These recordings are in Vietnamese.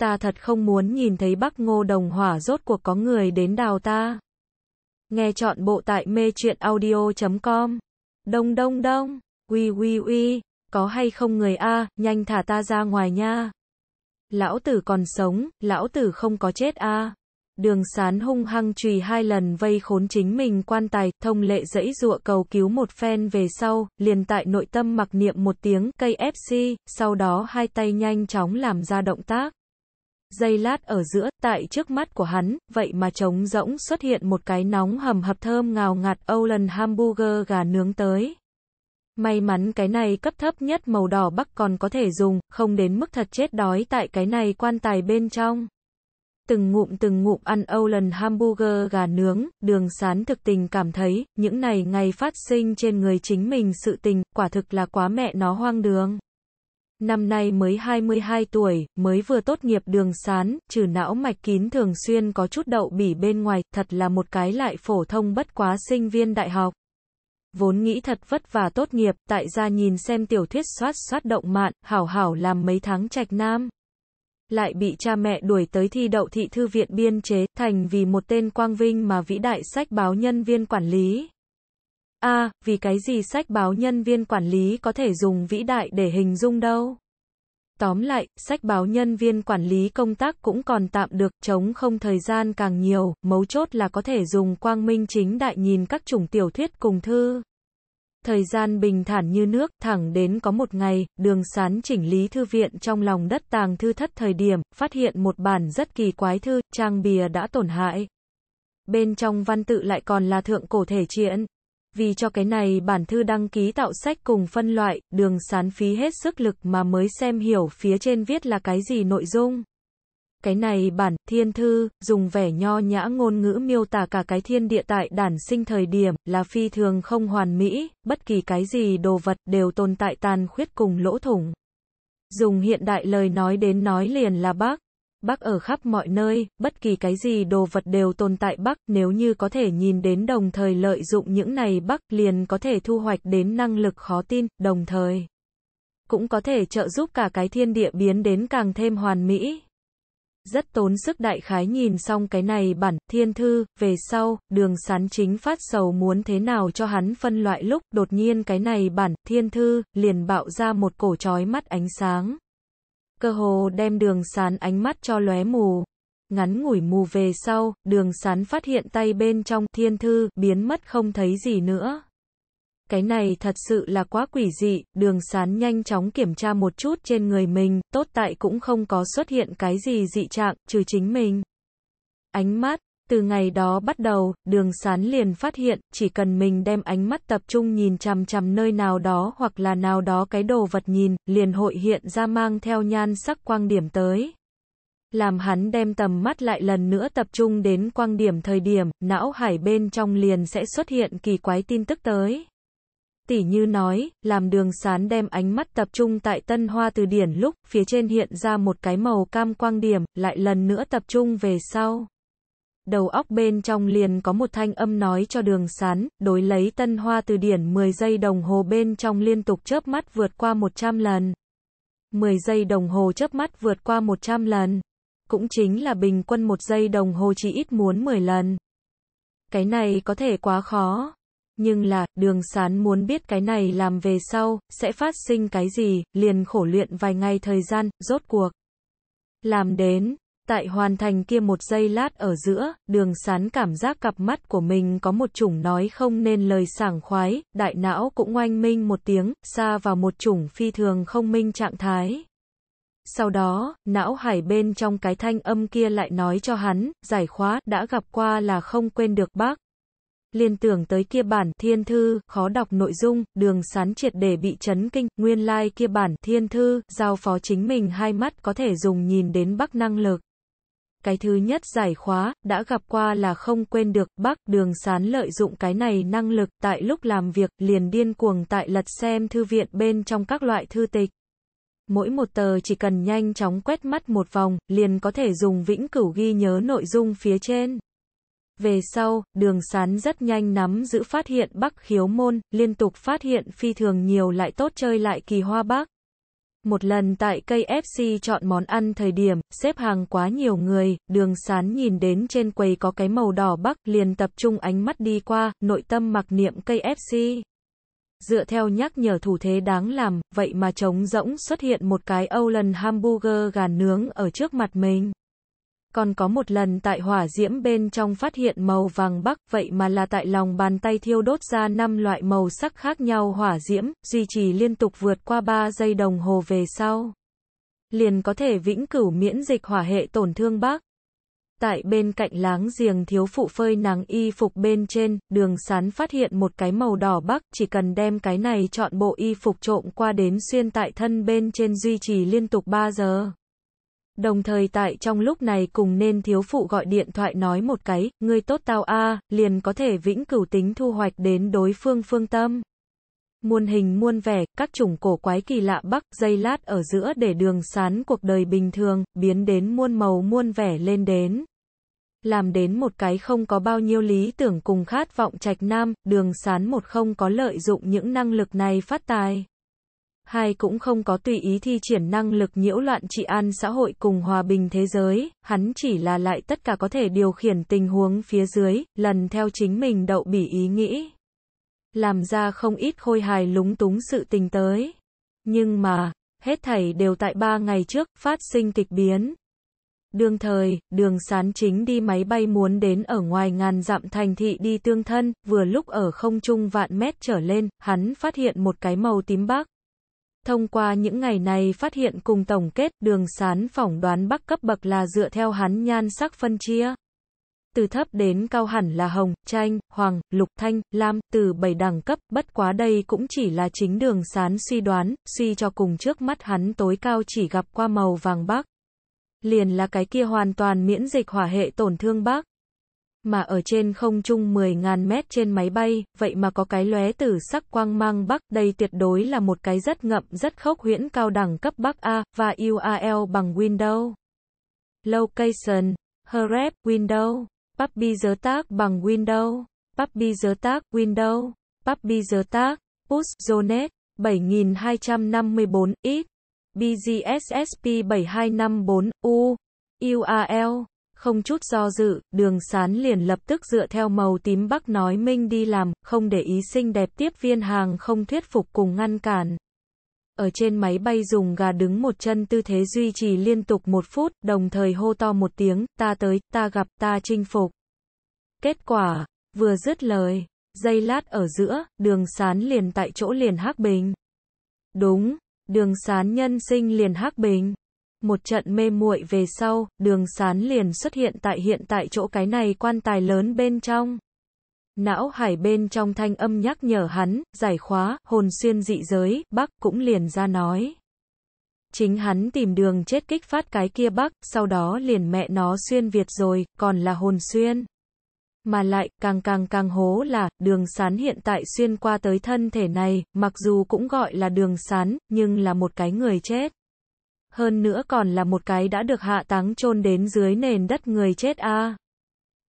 ta thật không muốn nhìn thấy Bắc Ngô Đồng Hỏa rốt cuộc có người đến đào ta. Nghe chọn bộ tại mê chuyện audio.com. Đông đông đông, uy uy uy, có hay không người A, nhanh thả ta ra ngoài nha. Lão tử còn sống, lão tử không có chết A. Đường sán hung hăng chùy hai lần vây khốn chính mình quan tài, thông lệ dẫy dụa cầu cứu một phen về sau, liền tại nội tâm mặc niệm một tiếng KFC, sau đó hai tay nhanh chóng làm ra động tác. Giây lát ở giữa, tại trước mắt của hắn, vậy mà trống rỗng xuất hiện một cái nóng hầm hập thơm ngào ngạt Âu lần hamburger gà nướng tới. May mắn cái này cấp thấp nhất màu đỏ bắc còn có thể dùng, không đến mức thật chết đói tại cái này quan tài bên trong. Từng ngụm từng ngụm ăn Âu lần hamburger gà nướng, đường sán thực tình cảm thấy, những này ngày phát sinh trên người chính mình sự tình, quả thực là quá mẹ nó hoang đường năm nay mới 22 tuổi, mới vừa tốt nghiệp đường sán, trừ não mạch kín thường xuyên có chút đậu bỉ bên ngoài, thật là một cái lại phổ thông bất quá sinh viên đại học. Vốn nghĩ thật vất vả tốt nghiệp, tại gia nhìn xem tiểu thuyết xoát xoát động mạn, hảo hảo làm mấy tháng trạch nam. Lại bị cha mẹ đuổi tới thi đậu thị thư viện biên chế, thành vì một tên quang vinh mà vĩ đại sách báo nhân viên quản lý. A, à, vì cái gì sách báo nhân viên quản lý có thể dùng vĩ đại để hình dung đâu? Tóm lại, sách báo nhân viên quản lý công tác cũng còn tạm được, chống không thời gian càng nhiều, mấu chốt là có thể dùng quang minh chính đại nhìn các chủng tiểu thuyết cùng thư. Thời gian bình thản như nước, thẳng đến có một ngày, đường sán chỉnh lý thư viện trong lòng đất tàng thư thất thời điểm, phát hiện một bản rất kỳ quái thư, trang bìa đã tổn hại. Bên trong văn tự lại còn là thượng cổ thể triện, vì cho cái này bản thư đăng ký tạo sách cùng phân loại, đường sán phí hết sức lực mà mới xem hiểu phía trên viết là cái gì nội dung. Cái này bản, thiên thư, dùng vẻ nho nhã ngôn ngữ miêu tả cả cái thiên địa tại đản sinh thời điểm, là phi thường không hoàn mỹ, bất kỳ cái gì đồ vật đều tồn tại tàn khuyết cùng lỗ thủng. Dùng hiện đại lời nói đến nói liền là bác, Bắc ở khắp mọi nơi, bất kỳ cái gì đồ vật đều tồn tại Bắc, nếu như có thể nhìn đến đồng thời lợi dụng những này Bắc liền có thể thu hoạch đến năng lực khó tin, đồng thời cũng có thể trợ giúp cả cái thiên địa biến đến càng thêm hoàn mỹ. Rất tốn sức đại khái nhìn xong cái này bản, thiên thư, về sau, đường sán chính phát sầu muốn thế nào cho hắn phân loại lúc, đột nhiên cái này bản, thiên thư, liền bạo ra một cổ trói mắt ánh sáng cơ hồ đem đường sán ánh mắt cho lóe mù. Ngắn ngủi mù về sau, đường sán phát hiện tay bên trong thiên thư biến mất không thấy gì nữa. Cái này thật sự là quá quỷ dị, đường sán nhanh chóng kiểm tra một chút trên người mình, tốt tại cũng không có xuất hiện cái gì dị trạng, trừ chính mình. Ánh mắt, từ ngày đó bắt đầu, đường sán liền phát hiện, chỉ cần mình đem ánh mắt tập trung nhìn chằm chằm nơi nào đó hoặc là nào đó cái đồ vật nhìn, liền hội hiện ra mang theo nhan sắc quang điểm tới. Làm hắn đem tầm mắt lại lần nữa tập trung đến quang điểm thời điểm, não hải bên trong liền sẽ xuất hiện kỳ quái tin tức tới. Tỷ như nói, làm đường sán đem ánh mắt tập trung tại tân hoa từ điển lúc, phía trên hiện ra một cái màu cam quang điểm, lại lần nữa tập trung về sau đầu óc bên trong liền có một thanh âm nói cho đường sán, đối lấy tân hoa từ điển 10 giây đồng hồ bên trong liên tục chớp mắt vượt qua 100 lần. 10 giây đồng hồ chớp mắt vượt qua 100 lần. Cũng chính là bình quân 1 giây đồng hồ chỉ ít muốn 10 lần. Cái này có thể quá khó. Nhưng là, đường sán muốn biết cái này làm về sau, sẽ phát sinh cái gì, liền khổ luyện vài ngày thời gian, rốt cuộc. Làm đến, Tại hoàn thành kia một giây lát ở giữa, đường sán cảm giác cặp mắt của mình có một chủng nói không nên lời sảng khoái, đại não cũng oanh minh một tiếng, xa vào một chủng phi thường không minh trạng thái. Sau đó, não hải bên trong cái thanh âm kia lại nói cho hắn, giải khóa, đã gặp qua là không quên được bác. Liên tưởng tới kia bản thiên thư, khó đọc nội dung, đường sán triệt để bị chấn kinh, nguyên lai like kia bản thiên thư, giao phó chính mình hai mắt có thể dùng nhìn đến bắc năng lực. Cái thứ nhất giải khóa, đã gặp qua là không quên được, bác đường sán lợi dụng cái này năng lực tại lúc làm việc, liền điên cuồng tại lật xem thư viện bên trong các loại thư tịch. Mỗi một tờ chỉ cần nhanh chóng quét mắt một vòng, liền có thể dùng vĩnh cửu ghi nhớ nội dung phía trên. Về sau, đường sán rất nhanh nắm giữ phát hiện bắc khiếu môn, liên tục phát hiện phi thường nhiều lại tốt chơi lại kỳ hoa bác. Một lần tại KFC chọn món ăn thời điểm, xếp hàng quá nhiều người, đường sán nhìn đến trên quầy có cái màu đỏ bắc, liền tập trung ánh mắt đi qua, nội tâm mặc niệm KFC. Dựa theo nhắc nhở thủ thế đáng làm, vậy mà trống rỗng xuất hiện một cái Âu lần hamburger gà nướng ở trước mặt mình còn có một lần tại hỏa diễm bên trong phát hiện màu vàng bắc, vậy mà là tại lòng bàn tay thiêu đốt ra 5 loại màu sắc khác nhau hỏa diễm, duy trì liên tục vượt qua 3 giây đồng hồ về sau. Liền có thể vĩnh cửu miễn dịch hỏa hệ tổn thương bác. Tại bên cạnh láng giềng thiếu phụ phơi nắng y phục bên trên, đường sán phát hiện một cái màu đỏ bắc, chỉ cần đem cái này chọn bộ y phục trộm qua đến xuyên tại thân bên trên duy trì liên tục 3 giờ. Đồng thời tại trong lúc này cùng nên thiếu phụ gọi điện thoại nói một cái, ngươi tốt tao a, liền có thể vĩnh cửu tính thu hoạch đến đối phương phương tâm. Muôn hình muôn vẻ, các chủng cổ quái kỳ lạ bắc, dây lát ở giữa để đường sán cuộc đời bình thường, biến đến muôn màu muôn vẻ lên đến. Làm đến một cái không có bao nhiêu lý tưởng cùng khát vọng trạch nam, đường sán một không có lợi dụng những năng lực này phát tài hai cũng không có tùy ý thi triển năng lực nhiễu loạn trị an xã hội cùng hòa bình thế giới, hắn chỉ là lại tất cả có thể điều khiển tình huống phía dưới, lần theo chính mình đậu bỉ ý nghĩ. Làm ra không ít khôi hài lúng túng sự tình tới. Nhưng mà, hết thảy đều tại ba ngày trước, phát sinh kịch biến. Đương thời, đường sán chính đi máy bay muốn đến ở ngoài ngàn dặm thành thị đi tương thân, vừa lúc ở không trung vạn mét trở lên, hắn phát hiện một cái màu tím bắc. Thông qua những ngày này phát hiện cùng tổng kết, đường sán phỏng đoán bắc cấp bậc là dựa theo hắn nhan sắc phân chia. Từ thấp đến cao hẳn là hồng, chanh, hoàng, lục, thanh, lam, từ bảy đẳng cấp, bất quá đây cũng chỉ là chính đường sán suy đoán, suy cho cùng trước mắt hắn tối cao chỉ gặp qua màu vàng bắc Liền là cái kia hoàn toàn miễn dịch hỏa hệ tổn thương bác mà ở trên không trung 10.000 mét trên máy bay, vậy mà có cái lóe tử sắc quang mang Bắc, đây tuyệt đối là một cái rất ngậm rất khốc huyễn cao đẳng cấp Bắc A, và URL bằng Windows. Location, Hrep, Windows, Puppy giới tác bằng Windows, Puppy giới tác, Windows, Puppy giới tác, Push, Zonet, 7254, X, BGSSP 7254, U, URL. Không chút do dự, đường sán liền lập tức dựa theo màu tím bắc nói Minh đi làm, không để ý xinh đẹp tiếp viên hàng không thuyết phục cùng ngăn cản. Ở trên máy bay dùng gà đứng một chân tư thế duy trì liên tục một phút, đồng thời hô to một tiếng, ta tới, ta gặp, ta chinh phục. Kết quả, vừa dứt lời, dây lát ở giữa, đường sán liền tại chỗ liền hắc bình. Đúng, đường sán nhân sinh liền hắc bình một trận mê muội về sau, đường sán liền xuất hiện tại hiện tại chỗ cái này quan tài lớn bên trong. Não hải bên trong thanh âm nhắc nhở hắn, giải khóa, hồn xuyên dị giới, bác cũng liền ra nói. Chính hắn tìm đường chết kích phát cái kia bác, sau đó liền mẹ nó xuyên Việt rồi, còn là hồn xuyên. Mà lại, càng càng càng hố là, đường sán hiện tại xuyên qua tới thân thể này, mặc dù cũng gọi là đường sán, nhưng là một cái người chết hơn nữa còn là một cái đã được hạ táng chôn đến dưới nền đất người chết a. À.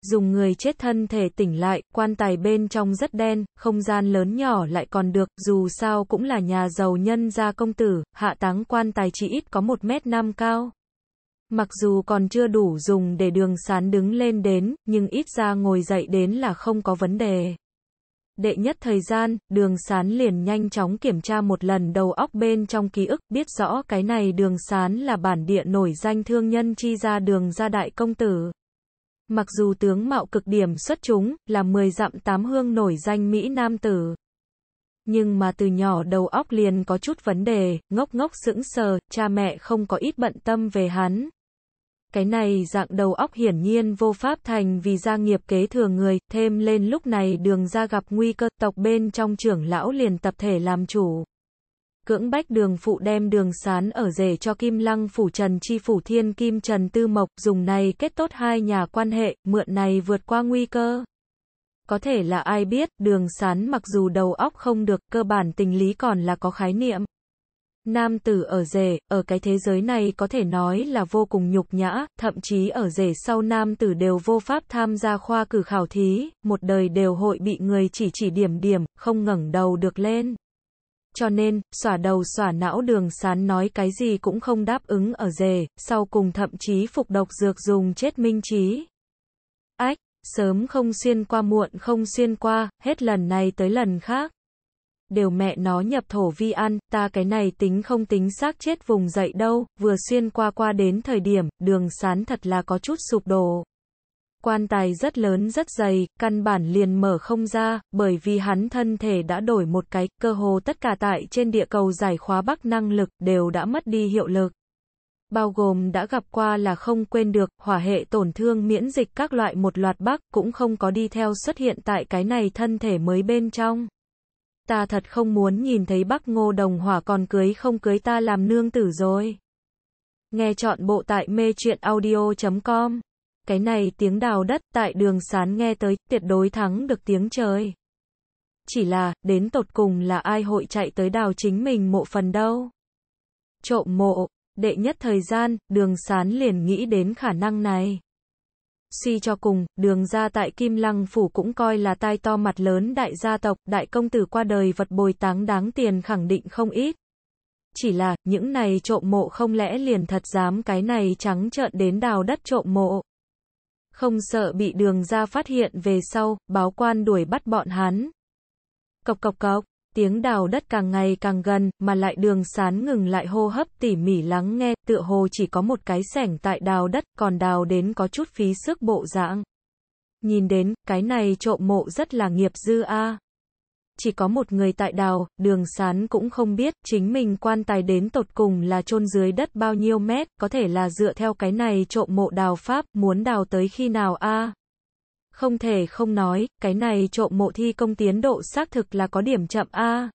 Dùng người chết thân thể tỉnh lại, quan tài bên trong rất đen, không gian lớn nhỏ lại còn được, dù sao cũng là nhà giàu nhân gia công tử, hạ táng quan tài chỉ ít có 1 mét 5 cao. Mặc dù còn chưa đủ dùng để đường sán đứng lên đến, nhưng ít ra ngồi dậy đến là không có vấn đề. Đệ nhất thời gian, đường sán liền nhanh chóng kiểm tra một lần đầu óc bên trong ký ức, biết rõ cái này đường sán là bản địa nổi danh thương nhân chi ra đường gia đại công tử. Mặc dù tướng mạo cực điểm xuất chúng, là 10 dặm tám hương nổi danh Mỹ Nam tử. Nhưng mà từ nhỏ đầu óc liền có chút vấn đề, ngốc ngốc sững sờ, cha mẹ không có ít bận tâm về hắn, cái này dạng đầu óc hiển nhiên vô pháp thành vì gia nghiệp kế thừa người, thêm lên lúc này đường ra gặp nguy cơ tộc bên trong trưởng lão liền tập thể làm chủ. Cưỡng bách đường phụ đem đường sán ở rể cho Kim Lăng phủ Trần Chi phủ Thiên Kim Trần Tư Mộc dùng này kết tốt hai nhà quan hệ, mượn này vượt qua nguy cơ. Có thể là ai biết, đường sán mặc dù đầu óc không được, cơ bản tình lý còn là có khái niệm. Nam tử ở rể, ở cái thế giới này có thể nói là vô cùng nhục nhã, thậm chí ở rể sau nam tử đều vô pháp tham gia khoa cử khảo thí, một đời đều hội bị người chỉ chỉ điểm điểm, không ngẩng đầu được lên. Cho nên, xỏa đầu xỏa não đường sán nói cái gì cũng không đáp ứng ở rể, sau cùng thậm chí phục độc dược dùng chết minh trí. Ách, sớm không xuyên qua muộn không xuyên qua, hết lần này tới lần khác đều mẹ nó nhập thổ vi ăn, ta cái này tính không tính xác chết vùng dậy đâu, vừa xuyên qua qua đến thời điểm, đường sán thật là có chút sụp đổ. Quan tài rất lớn rất dày, căn bản liền mở không ra, bởi vì hắn thân thể đã đổi một cái, cơ hồ tất cả tại trên địa cầu giải khóa bắc năng lực, đều đã mất đi hiệu lực bao gồm đã gặp qua là không quên được, hỏa hệ tổn thương miễn dịch các loại một loạt bắc cũng không có đi theo xuất hiện tại cái này thân thể mới bên trong ta thật không muốn nhìn thấy Bắc Ngô Đồng Hỏa còn cưới không cưới ta làm nương tử rồi. Nghe chọn bộ tại mê chuyện audio.com. Cái này tiếng đào đất tại đường sán nghe tới, tuyệt đối thắng được tiếng trời. Chỉ là, đến tột cùng là ai hội chạy tới đào chính mình mộ phần đâu. Trộm mộ, đệ nhất thời gian, đường sán liền nghĩ đến khả năng này suy cho cùng, đường gia tại Kim Lăng Phủ cũng coi là tai to mặt lớn đại gia tộc, đại công tử qua đời vật bồi táng đáng tiền khẳng định không ít. Chỉ là, những này trộm mộ không lẽ liền thật dám cái này trắng trợn đến đào đất trộm mộ. Không sợ bị đường gia phát hiện về sau, báo quan đuổi bắt bọn hắn. Cộc cộc cộc tiếng đào đất càng ngày càng gần, mà lại đường sán ngừng lại hô hấp tỉ mỉ lắng nghe, tựa hồ chỉ có một cái sẻng tại đào đất, còn đào đến có chút phí sức bộ dạng. Nhìn đến, cái này trộm mộ rất là nghiệp dư a. Chỉ có một người tại đào, đường sán cũng không biết, chính mình quan tài đến tột cùng là chôn dưới đất bao nhiêu mét, có thể là dựa theo cái này trộm mộ đào pháp, muốn đào tới khi nào a. Không thể không nói, cái này trộm mộ thi công tiến độ xác thực là có điểm chậm a. À.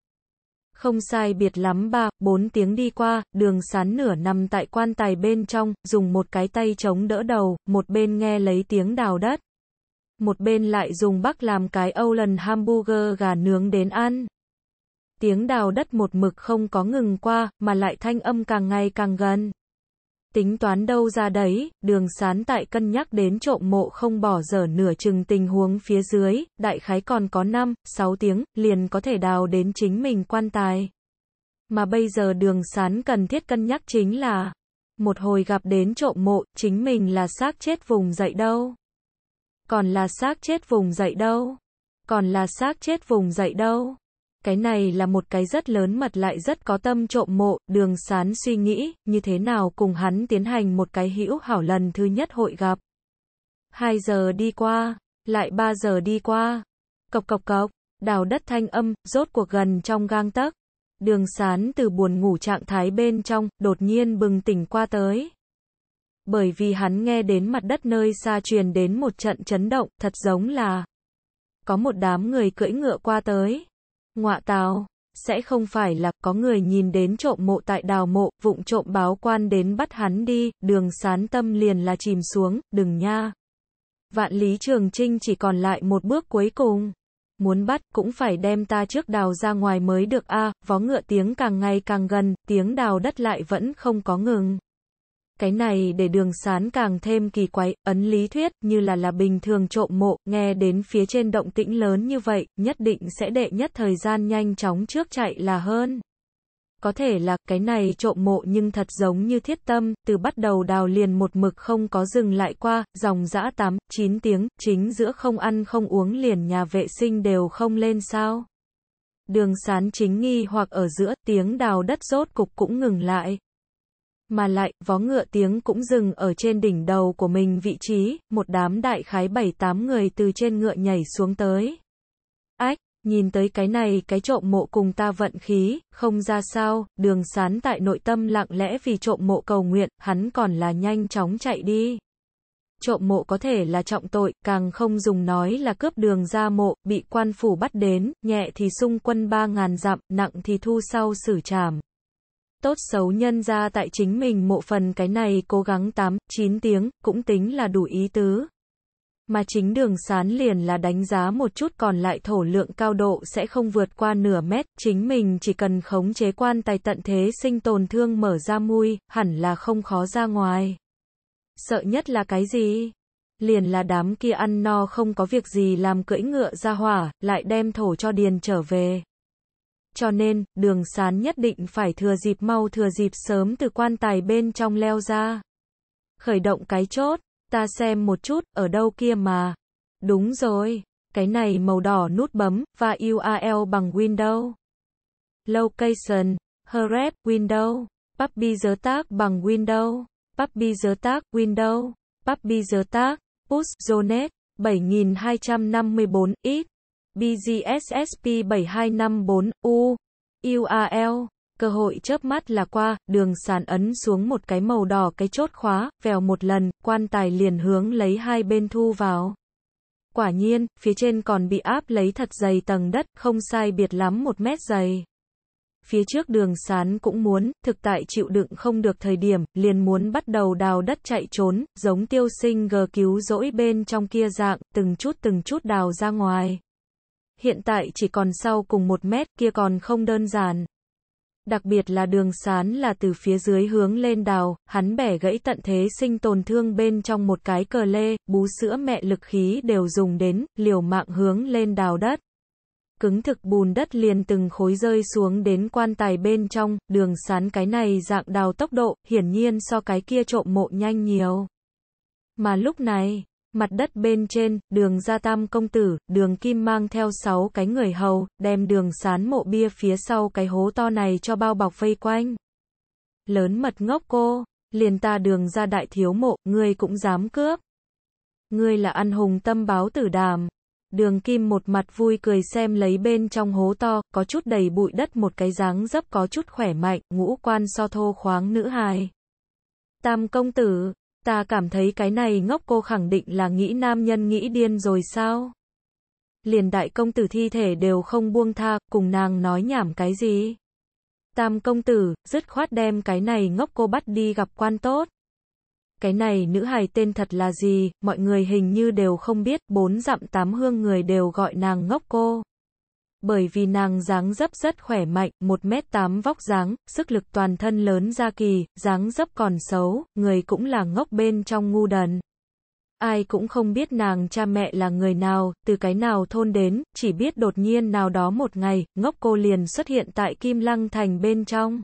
Không sai biệt lắm ba, bốn tiếng đi qua, đường sán nửa nằm tại quan tài bên trong, dùng một cái tay chống đỡ đầu, một bên nghe lấy tiếng đào đất. Một bên lại dùng bắc làm cái âu lần hamburger gà nướng đến ăn. Tiếng đào đất một mực không có ngừng qua, mà lại thanh âm càng ngày càng gần tính toán đâu ra đấy, đường sán tại cân nhắc đến trộm mộ không bỏ dở nửa chừng tình huống phía dưới, đại khái còn có 5, 6 tiếng, liền có thể đào đến chính mình quan tài. Mà bây giờ đường sán cần thiết cân nhắc chính là, một hồi gặp đến trộm mộ, chính mình là xác chết vùng dậy đâu. Còn là xác chết vùng dậy đâu. Còn là xác chết vùng dậy đâu. Cái này là một cái rất lớn mật lại rất có tâm trộm mộ, đường sán suy nghĩ, như thế nào cùng hắn tiến hành một cái hữu hảo lần thứ nhất hội gặp. Hai giờ đi qua, lại ba giờ đi qua, cộc cộc cộc, đào đất thanh âm, rốt cuộc gần trong gang tấc. Đường sán từ buồn ngủ trạng thái bên trong, đột nhiên bừng tỉnh qua tới. Bởi vì hắn nghe đến mặt đất nơi xa truyền đến một trận chấn động, thật giống là có một đám người cưỡi ngựa qua tới. Ngoạ táo sẽ không phải là có người nhìn đến trộm mộ tại đào mộ, vụng trộm báo quan đến bắt hắn đi, đường sán tâm liền là chìm xuống, đừng nha. Vạn lý trường trinh chỉ còn lại một bước cuối cùng. Muốn bắt cũng phải đem ta trước đào ra ngoài mới được a à, vó ngựa tiếng càng ngày càng gần, tiếng đào đất lại vẫn không có ngừng. Cái này để đường sán càng thêm kỳ quái, ấn lý thuyết, như là là bình thường trộm mộ, nghe đến phía trên động tĩnh lớn như vậy, nhất định sẽ đệ nhất thời gian nhanh chóng trước chạy là hơn. Có thể là, cái này trộm mộ nhưng thật giống như thiết tâm, từ bắt đầu đào liền một mực không có dừng lại qua, dòng dã 8, 9 tiếng, chính giữa không ăn không uống liền nhà vệ sinh đều không lên sao. Đường sán chính nghi hoặc ở giữa tiếng đào đất rốt cục cũng ngừng lại. Mà lại, vó ngựa tiếng cũng dừng ở trên đỉnh đầu của mình vị trí, một đám đại khái bảy tám người từ trên ngựa nhảy xuống tới. Ách, nhìn tới cái này cái trộm mộ cùng ta vận khí, không ra sao, đường sán tại nội tâm lặng lẽ vì trộm mộ cầu nguyện, hắn còn là nhanh chóng chạy đi. Trộm mộ có thể là trọng tội, càng không dùng nói là cướp đường ra mộ, bị quan phủ bắt đến, nhẹ thì xung quân ba ngàn dặm, nặng thì thu sau xử trảm tốt xấu nhân ra tại chính mình mộ phần cái này cố gắng 8, 9 tiếng, cũng tính là đủ ý tứ. Mà chính đường sán liền là đánh giá một chút còn lại thổ lượng cao độ sẽ không vượt qua nửa mét, chính mình chỉ cần khống chế quan tài tận thế sinh tồn thương mở ra mui, hẳn là không khó ra ngoài. Sợ nhất là cái gì? Liền là đám kia ăn no không có việc gì làm cưỡi ngựa ra hỏa, lại đem thổ cho điền trở về. Cho nên, đường sán nhất định phải thừa dịp mau thừa dịp sớm từ quan tài bên trong leo ra. Khởi động cái chốt, ta xem một chút, ở đâu kia mà. Đúng rồi, cái này màu đỏ nút bấm, và URL bằng Windows. Location, Href, Windows. Puppy giới tác bằng Windows. Puppy giới tác, Windows. Puppy giới tác, Push, Zonet, 7254, X. BGSSP 7254 U URL cơ hội chớp mắt là qua, đường sàn ấn xuống một cái màu đỏ cái chốt khóa, vèo một lần, quan tài liền hướng lấy hai bên thu vào. Quả nhiên, phía trên còn bị áp lấy thật dày tầng đất, không sai biệt lắm một mét dày. Phía trước đường sán cũng muốn, thực tại chịu đựng không được thời điểm, liền muốn bắt đầu đào đất chạy trốn, giống tiêu sinh gờ cứu rỗi bên trong kia dạng, từng chút từng chút đào ra ngoài hiện tại chỉ còn sau cùng một mét kia còn không đơn giản. Đặc biệt là đường sán là từ phía dưới hướng lên đào, hắn bẻ gãy tận thế sinh tồn thương bên trong một cái cờ lê, bú sữa mẹ lực khí đều dùng đến, liều mạng hướng lên đào đất. Cứng thực bùn đất liền từng khối rơi xuống đến quan tài bên trong, đường sán cái này dạng đào tốc độ, hiển nhiên so cái kia trộm mộ nhanh nhiều. Mà lúc này, Mặt đất bên trên, đường gia tam công tử, đường kim mang theo sáu cái người hầu, đem đường sán mộ bia phía sau cái hố to này cho bao bọc vây quanh. Lớn mật ngốc cô, liền ta đường ra đại thiếu mộ, ngươi cũng dám cướp. Ngươi là ăn hùng tâm báo tử đàm. Đường kim một mặt vui cười xem lấy bên trong hố to, có chút đầy bụi đất một cái dáng dấp có chút khỏe mạnh, ngũ quan so thô khoáng nữ hài. Tam công tử, Ta cảm thấy cái này ngốc cô khẳng định là nghĩ nam nhân nghĩ điên rồi sao? Liền đại công tử thi thể đều không buông tha, cùng nàng nói nhảm cái gì? Tam công tử, dứt khoát đem cái này ngốc cô bắt đi gặp quan tốt. Cái này nữ hài tên thật là gì, mọi người hình như đều không biết, bốn dặm tám hương người đều gọi nàng ngốc cô bởi vì nàng dáng dấp rất khỏe mạnh, 1m8 vóc dáng, sức lực toàn thân lớn ra kỳ, dáng dấp còn xấu, người cũng là ngốc bên trong ngu đần. Ai cũng không biết nàng cha mẹ là người nào, từ cái nào thôn đến, chỉ biết đột nhiên nào đó một ngày, ngốc cô liền xuất hiện tại Kim Lăng Thành bên trong.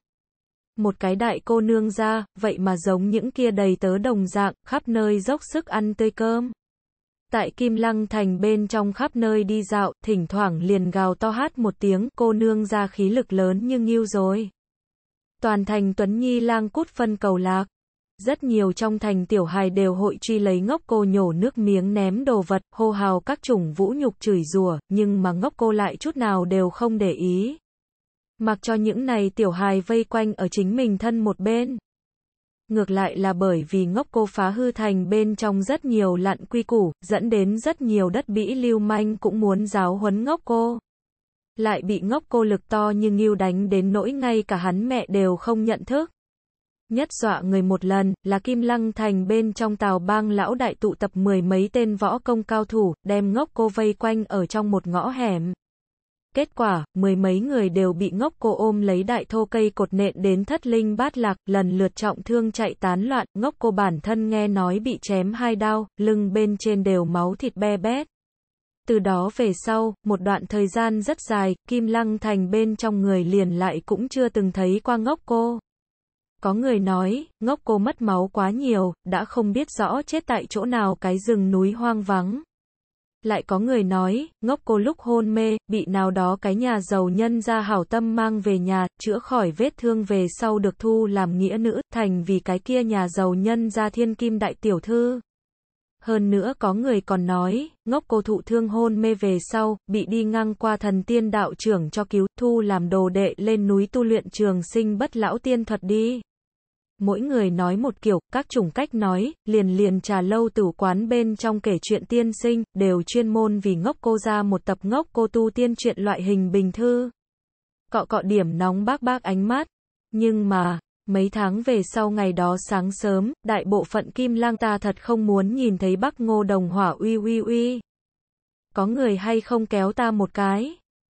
Một cái đại cô nương ra, vậy mà giống những kia đầy tớ đồng dạng, khắp nơi dốc sức ăn tươi cơm tại Kim Lăng Thành bên trong khắp nơi đi dạo, thỉnh thoảng liền gào to hát một tiếng, cô nương ra khí lực lớn nhưng yêu rồi. Toàn thành Tuấn Nhi lang cút phân cầu lạc. Rất nhiều trong thành tiểu hài đều hội truy lấy ngốc cô nhổ nước miếng ném đồ vật, hô hào các chủng vũ nhục chửi rủa, nhưng mà ngốc cô lại chút nào đều không để ý. Mặc cho những này tiểu hài vây quanh ở chính mình thân một bên ngược lại là bởi vì ngốc cô phá hư thành bên trong rất nhiều lặn quy củ, dẫn đến rất nhiều đất bĩ lưu manh cũng muốn giáo huấn ngốc cô. Lại bị ngốc cô lực to như nghiêu đánh đến nỗi ngay cả hắn mẹ đều không nhận thức. Nhất dọa người một lần, là Kim Lăng Thành bên trong tàu bang lão đại tụ tập mười mấy tên võ công cao thủ, đem ngốc cô vây quanh ở trong một ngõ hẻm. Kết quả, mười mấy người đều bị ngốc cô ôm lấy đại thô cây cột nện đến thất linh bát lạc, lần lượt trọng thương chạy tán loạn, ngốc cô bản thân nghe nói bị chém hai đao, lưng bên trên đều máu thịt be bét. Từ đó về sau, một đoạn thời gian rất dài, Kim Lăng Thành bên trong người liền lại cũng chưa từng thấy qua ngốc cô. Có người nói, ngốc cô mất máu quá nhiều, đã không biết rõ chết tại chỗ nào cái rừng núi hoang vắng, lại có người nói, ngốc cô lúc hôn mê, bị nào đó cái nhà giàu nhân ra hảo tâm mang về nhà, chữa khỏi vết thương về sau được thu làm nghĩa nữ, thành vì cái kia nhà giàu nhân ra thiên kim đại tiểu thư. Hơn nữa có người còn nói, ngốc cô thụ thương hôn mê về sau, bị đi ngang qua thần tiên đạo trưởng cho cứu, thu làm đồ đệ lên núi tu luyện trường sinh bất lão tiên thuật đi mỗi người nói một kiểu, các chủng cách nói, liền liền trà lâu tử quán bên trong kể chuyện tiên sinh, đều chuyên môn vì ngốc cô ra một tập ngốc cô tu tiên chuyện loại hình bình thư. Cọ cọ điểm nóng bác bác ánh mát, nhưng mà, Mấy tháng về sau ngày đó sáng sớm, đại bộ phận kim lang ta thật không muốn nhìn thấy bắc ngô đồng hỏa uy uy uy. Có người hay không kéo ta một cái?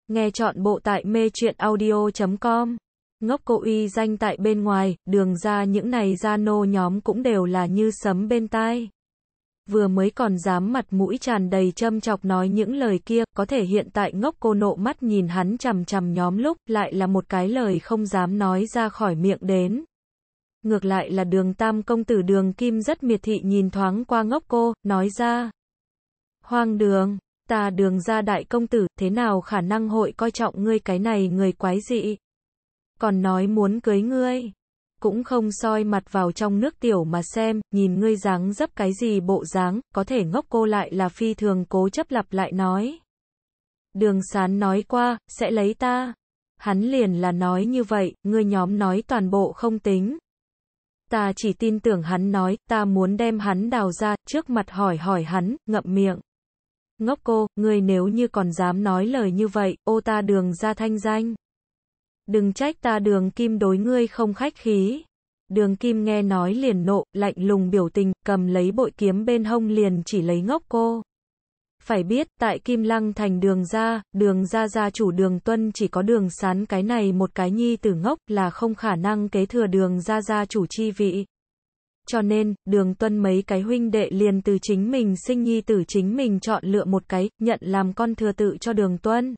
Nghe chọn bộ tại mê chuyện audio.com Ngốc cô uy danh tại bên ngoài, đường ra những này gia nô nhóm cũng đều là như sấm bên tai. Vừa mới còn dám mặt mũi tràn đầy châm chọc nói những lời kia, có thể hiện tại ngốc cô nộ mắt nhìn hắn chằm chằm nhóm lúc, lại là một cái lời không dám nói ra khỏi miệng đến. Ngược lại là đường tam công tử đường kim rất miệt thị nhìn thoáng qua ngốc cô, nói ra. Hoang đường, ta đường ra đại công tử, thế nào khả năng hội coi trọng ngươi cái này người quái dị còn nói muốn cưới ngươi. Cũng không soi mặt vào trong nước tiểu mà xem, nhìn ngươi dáng dấp cái gì bộ dáng, có thể ngốc cô lại là phi thường cố chấp lặp lại nói. Đường sán nói qua, sẽ lấy ta. Hắn liền là nói như vậy, ngươi nhóm nói toàn bộ không tính. Ta chỉ tin tưởng hắn nói, ta muốn đem hắn đào ra, trước mặt hỏi hỏi hắn, ngậm miệng. Ngốc cô, ngươi nếu như còn dám nói lời như vậy, ô ta đường ra thanh danh. Đừng trách ta đường kim đối ngươi không khách khí. Đường kim nghe nói liền nộ, lạnh lùng biểu tình, cầm lấy bội kiếm bên hông liền chỉ lấy ngốc cô. Phải biết, tại Kim Lăng thành đường ra, đường ra gia chủ đường tuân chỉ có đường sán cái này một cái nhi tử ngốc là không khả năng kế thừa đường ra gia chủ chi vị. Cho nên, đường tuân mấy cái huynh đệ liền từ chính mình sinh nhi tử chính mình chọn lựa một cái, nhận làm con thừa tự cho đường tuân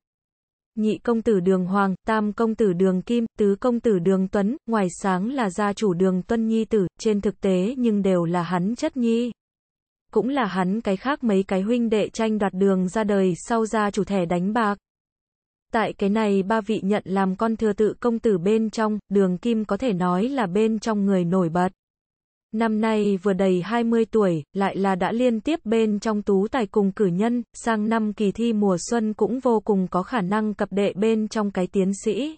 nhị công tử đường Hoàng, tam công tử đường Kim, tứ công tử đường Tuấn, ngoài sáng là gia chủ đường Tuân Nhi tử, trên thực tế nhưng đều là hắn chất nhi. Cũng là hắn cái khác mấy cái huynh đệ tranh đoạt đường ra đời sau gia chủ thẻ đánh bạc. Tại cái này ba vị nhận làm con thừa tự công tử bên trong, đường Kim có thể nói là bên trong người nổi bật. Năm nay vừa đầy 20 tuổi, lại là đã liên tiếp bên trong tú tài cùng cử nhân, sang năm kỳ thi mùa xuân cũng vô cùng có khả năng cập đệ bên trong cái tiến sĩ.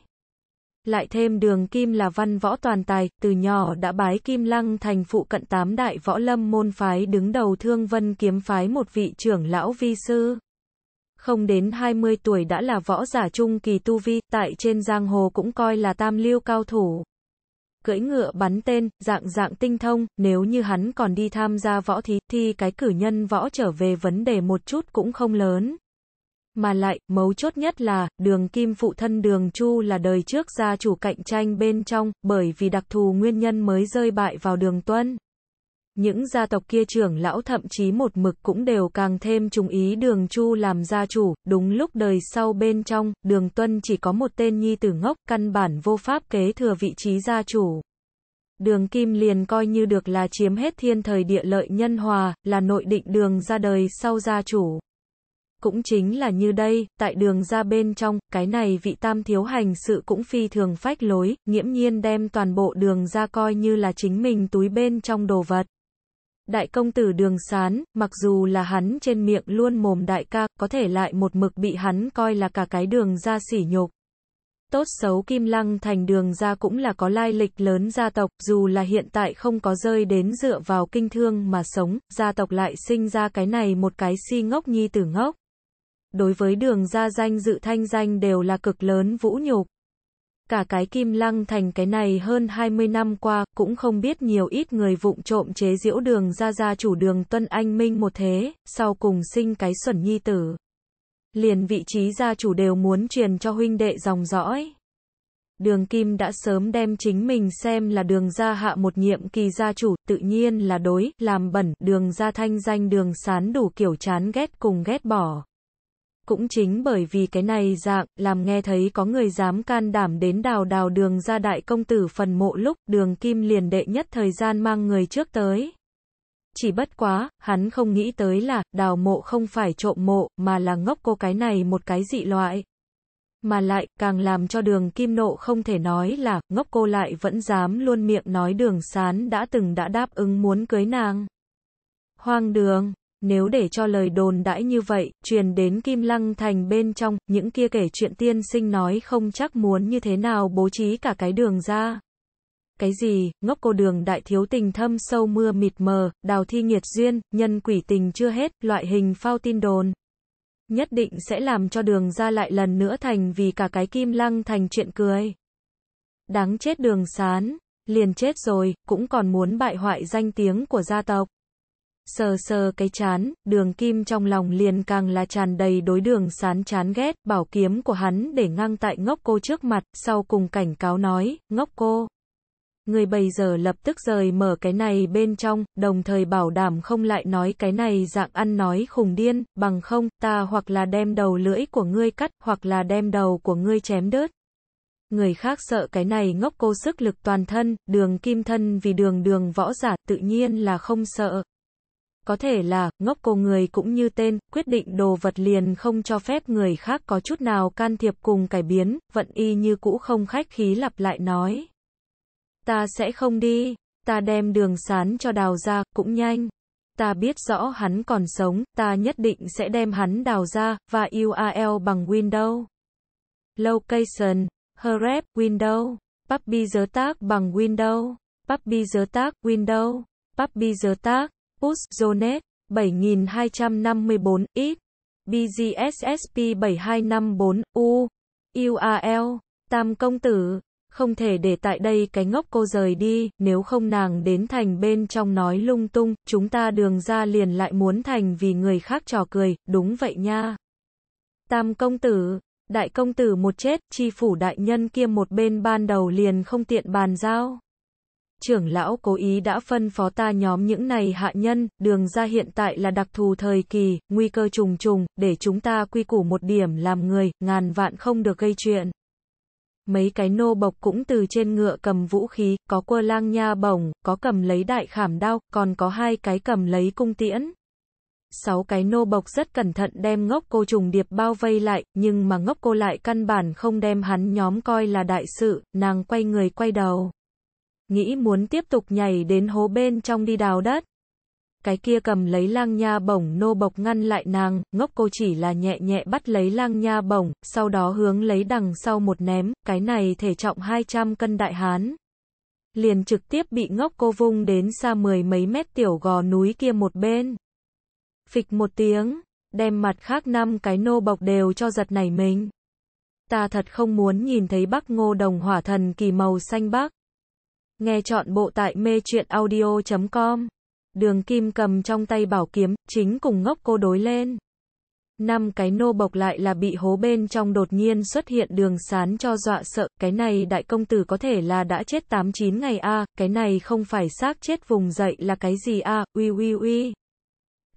Lại thêm đường kim là văn võ toàn tài, từ nhỏ đã bái kim lăng thành phụ cận tám đại võ lâm môn phái đứng đầu thương vân kiếm phái một vị trưởng lão vi sư không đến 20 tuổi đã là võ giả trung kỳ tu vi, tại trên giang hồ cũng coi là tam lưu cao thủ cưỡi ngựa bắn tên, dạng dạng tinh thông, nếu như hắn còn đi tham gia võ thí thì cái cử nhân võ trở về vấn đề một chút cũng không lớn. Mà lại, mấu chốt nhất là, đường kim phụ thân đường Chu là đời trước gia chủ cạnh tranh bên trong, bởi vì đặc thù nguyên nhân mới rơi bại vào đường Tuân. Những gia tộc kia trưởng lão thậm chí một mực cũng đều càng thêm trùng ý đường chu làm gia chủ, đúng lúc đời sau bên trong, đường tuân chỉ có một tên nhi tử ngốc, căn bản vô pháp kế thừa vị trí gia chủ. Đường Kim liền coi như được là chiếm hết thiên thời địa lợi nhân hòa, là nội định đường ra đời sau gia chủ. Cũng chính là như đây, tại đường ra bên trong, cái này vị tam thiếu hành sự cũng phi thường phách lối, nghiễm nhiên đem toàn bộ đường ra coi như là chính mình túi bên trong đồ vật. Đại công tử đường sán, mặc dù là hắn trên miệng luôn mồm đại ca, có thể lại một mực bị hắn coi là cả cái đường ra sỉ nhục. Tốt xấu Kim Lăng thành đường ra cũng là có lai lịch lớn gia tộc, dù là hiện tại không có rơi đến dựa vào kinh thương mà sống, gia tộc lại sinh ra cái này một cái si ngốc nhi tử ngốc. Đối với đường ra danh dự thanh danh đều là cực lớn vũ nhục cả cái kim lăng thành cái này hơn 20 năm qua, cũng không biết nhiều ít người vụng trộm chế diễu đường ra ra chủ đường Tuân Anh Minh một thế, sau cùng sinh cái xuẩn nhi tử. Liền vị trí gia chủ đều muốn truyền cho huynh đệ dòng dõi. Đường Kim đã sớm đem chính mình xem là đường gia hạ một nhiệm kỳ gia chủ, tự nhiên là đối, làm bẩn, đường gia thanh danh đường sán đủ kiểu chán ghét cùng ghét bỏ. Cũng chính bởi vì cái này dạng, làm nghe thấy có người dám can đảm đến đào đào đường ra đại công tử phần mộ lúc đường kim liền đệ nhất thời gian mang người trước tới. Chỉ bất quá, hắn không nghĩ tới là, đào mộ không phải trộm mộ, mà là ngốc cô cái này một cái dị loại. Mà lại, càng làm cho đường kim nộ không thể nói là, ngốc cô lại vẫn dám luôn miệng nói đường sán đã từng đã đáp ứng muốn cưới nàng. Hoang đường, nếu để cho lời đồn đãi như vậy, truyền đến Kim Lăng Thành bên trong, những kia kể chuyện tiên sinh nói không chắc muốn như thế nào bố trí cả cái đường ra. Cái gì, ngốc cô đường đại thiếu tình thâm sâu mưa mịt mờ, đào thi nghiệt duyên, nhân quỷ tình chưa hết, loại hình phao tin đồn nhất định sẽ làm cho đường ra lại lần nữa thành vì cả cái kim lăng thành chuyện cười. Đáng chết đường sán, liền chết rồi, cũng còn muốn bại hoại danh tiếng của gia tộc sờ sờ cái chán, đường kim trong lòng liền càng là tràn đầy đối đường sán chán ghét, bảo kiếm của hắn để ngang tại ngốc cô trước mặt, sau cùng cảnh cáo nói, ngốc cô. Người bây giờ lập tức rời mở cái này bên trong, đồng thời bảo đảm không lại nói cái này dạng ăn nói khùng điên, bằng không, ta hoặc là đem đầu lưỡi của ngươi cắt, hoặc là đem đầu của ngươi chém đớt. Người khác sợ cái này ngốc cô sức lực toàn thân, đường kim thân vì đường đường võ giả tự nhiên là không sợ, có thể là, ngốc cô người cũng như tên, quyết định đồ vật liền không cho phép người khác có chút nào can thiệp cùng cải biến, vận y như cũ không khách khí lặp lại nói. Ta sẽ không đi, ta đem đường sán cho đào ra, cũng nhanh. Ta biết rõ hắn còn sống, ta nhất định sẽ đem hắn đào ra, và URL bằng Windows. Location, herep Windows. Puppy giới tác bằng Windows. Puppy giới tác, Windows. Puppy giới tác. Pus Zonet 7254 ít BGSSP 7254 U URL Tam công tử không thể để tại đây cái ngốc cô rời đi, nếu không nàng đến thành bên trong nói lung tung, chúng ta đường ra liền lại muốn thành vì người khác trò cười, đúng vậy nha. Tam công tử, đại công tử một chết, chi phủ đại nhân kia một bên ban đầu liền không tiện bàn giao trưởng lão cố ý đã phân phó ta nhóm những này hạ nhân, đường ra hiện tại là đặc thù thời kỳ, nguy cơ trùng trùng, để chúng ta quy củ một điểm làm người, ngàn vạn không được gây chuyện. Mấy cái nô bộc cũng từ trên ngựa cầm vũ khí, có quơ lang nha bổng, có cầm lấy đại khảm đao, còn có hai cái cầm lấy cung tiễn. Sáu cái nô bộc rất cẩn thận đem ngốc cô trùng điệp bao vây lại, nhưng mà ngốc cô lại căn bản không đem hắn nhóm coi là đại sự, nàng quay người quay đầu nghĩ muốn tiếp tục nhảy đến hố bên trong đi đào đất. Cái kia cầm lấy lang nha bổng nô bộc ngăn lại nàng, ngốc cô chỉ là nhẹ nhẹ bắt lấy lang nha bổng, sau đó hướng lấy đằng sau một ném, cái này thể trọng 200 cân đại hán. Liền trực tiếp bị ngốc cô vung đến xa mười mấy mét tiểu gò núi kia một bên. Phịch một tiếng, đem mặt khác năm cái nô bộc đều cho giật nảy mình. Ta thật không muốn nhìn thấy bác ngô đồng hỏa thần kỳ màu xanh bác. Nghe chọn bộ tại mê truyện audio.com. Đường kim cầm trong tay bảo kiếm, chính cùng ngốc cô đối lên. Năm cái nô bộc lại là bị hố bên trong đột nhiên xuất hiện đường sán cho dọa sợ, cái này đại công tử có thể là đã chết 8-9 ngày a cái này không phải xác chết vùng dậy là cái gì a à, uy uy uy.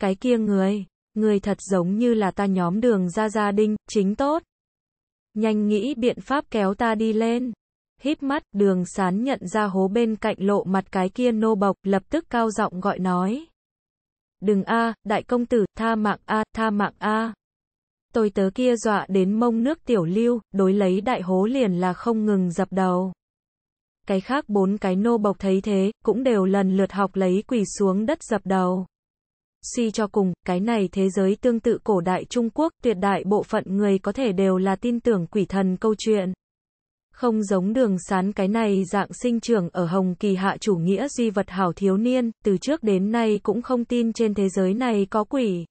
Cái kia người, người thật giống như là ta nhóm đường ra gia đình, chính tốt. Nhanh nghĩ biện pháp kéo ta đi lên híp mắt, đường sán nhận ra hố bên cạnh lộ mặt cái kia nô bộc, lập tức cao giọng gọi nói. Đừng a, đại công tử, tha mạng a, tha mạng a. Tôi tớ kia dọa đến mông nước tiểu lưu, đối lấy đại hố liền là không ngừng dập đầu. Cái khác bốn cái nô bộc thấy thế, cũng đều lần lượt học lấy quỳ xuống đất dập đầu. Suy cho cùng, cái này thế giới tương tự cổ đại Trung Quốc, tuyệt đại bộ phận người có thể đều là tin tưởng quỷ thần câu chuyện không giống đường sán cái này dạng sinh trưởng ở hồng kỳ hạ chủ nghĩa duy vật hảo thiếu niên, từ trước đến nay cũng không tin trên thế giới này có quỷ.